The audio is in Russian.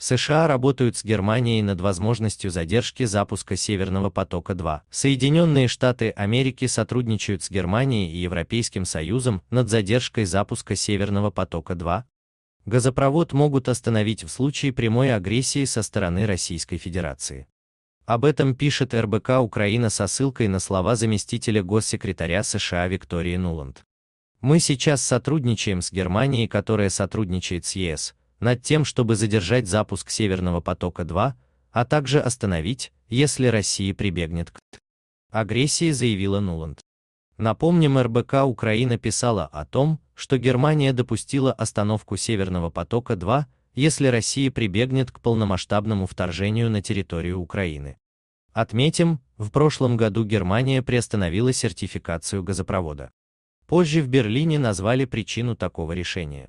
США работают с Германией над возможностью задержки запуска Северного потока-2. Соединенные Штаты Америки сотрудничают с Германией и Европейским Союзом над задержкой запуска Северного потока-2. Газопровод могут остановить в случае прямой агрессии со стороны Российской Федерации. Об этом пишет РБК Украина со ссылкой на слова заместителя госсекретаря США Виктории Нуланд. Мы сейчас сотрудничаем с Германией, которая сотрудничает с ЕС, над тем, чтобы задержать запуск Северного потока-2, а также остановить, если Россия прибегнет к агрессии, заявила Нуланд. Напомним, РБК Украина писала о том, что Германия допустила остановку Северного потока-2, если Россия прибегнет к полномасштабному вторжению на территорию Украины. Отметим, в прошлом году Германия приостановила сертификацию газопровода. Позже в Берлине назвали причину такого решения.